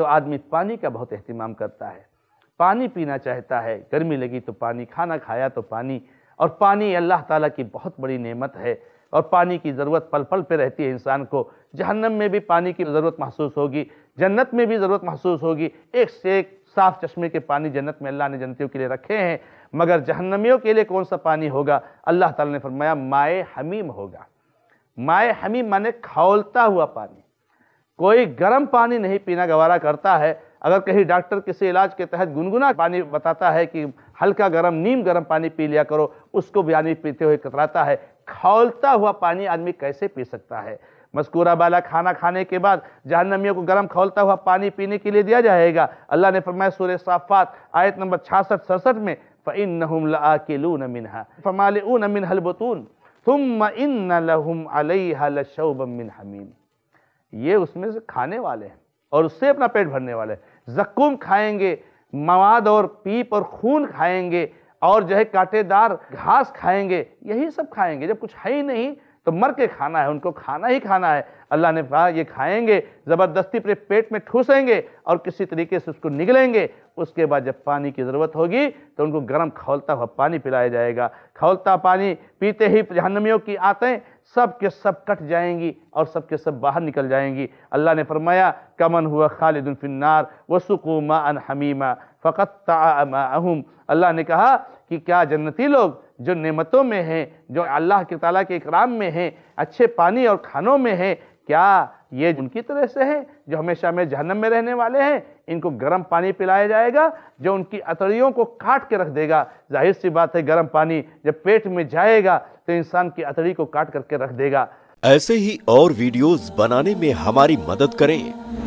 तो आदमी पानी का बहुत अहतमाम करता है पानी पीना चाहता है गर्मी लगी तो पानी खाना खाया तो पानी और पानी अल्लाह ताला की बहुत बड़ी नेमत है और पानी की ज़रूरत पल पल पर रहती है इंसान को जहन्नम में भी पानी की ज़रूरत महसूस होगी जन्नत में भी ज़रूरत महसूस होगी एक से एक साफ चश्मे के पानी जन्नत में अल्लाह ने जनतियों के लिए रखे हैं मगर जहन्नमियों के लिए कौन सा पानी होगा अल्लाह ताला ने फरमाया माए हमीम होगा माए हमीम माने खौलता हुआ पानी कोई गर्म पानी नहीं पीना गवारा करता है अगर कहीं डॉक्टर किसी इलाज के तहत गुनगुना पानी बताता है कि हल्का गर्म नीम गर्म पानी पी लिया करो उसको भी आदमी पीते हुए कतराता है खौलता हुआ पानी आदमी कैसे पी सकता है मस्कूरा बाला खाना खाने के बाद जहनमियों को गर्म खौलता हुआ पानी पीने के लिए दिया जाएगा अल्लाह ने फरमाया सूर्य साफ़ात आयत नंबर छासठ सड़सठ में फ़िन नहम मिनहा फ़माल मिन हलबतून तुम इन लहुम अलई हल शोब हमीन ये उसमें से खाने वाले हैं और उससे अपना पेट भरने वाले हैं जक्कुम खाएंगे मवाद और पीप और खून खाएंगे और जो है कांटेदार घास खाएंगे यही सब खाएंगे जब कुछ है ही नहीं तो मर के खाना है उनको खाना ही खाना है अल्लाह ने कहा ये खाएंगे ज़बरदस्ती अपने पेट में ठूसेंगे और किसी तरीके से उसको निगलेंगे उसके बाद जब पानी की ज़रूरत होगी तो उनको गर्म खौलता हुआ पानी पिलाया जाएगा खौलता पानी पीते ही जहनमियों की आते हैं सब के सब कट जाएंगी और सब के सब बाहर निकल जाएंगी अल्लाह ने फरमाया कमन हुआ खालिदुल्फिनार वसुको मा हमीमा फ़कत ताहम अल्लाह ने कहा कि क्या जन्नती लोग जो नेमतों में हैं जो अल्लाह के ताला के इकराम में हैं अच्छे पानी और खानों में हैं क्या ये उनकी तरह से हैं जो हमेशा में जहनम में रहने वाले हैं इनको गर्म पानी पिलाया जाएगा जो उनकी अतड़ियों को काट के रख देगा जाहिर सी बात है गर्म पानी जब पेट में जाएगा तो इंसान की अतड़ी को काट करके रख देगा ऐसे ही और वीडियोस बनाने में हमारी मदद करें